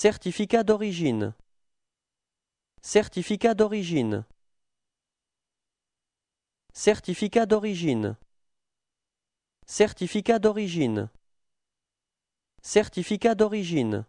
Certificat d'origine. Certificat d'origine. Certificat d'origine. Certificat d'origine. Certificat d'origine.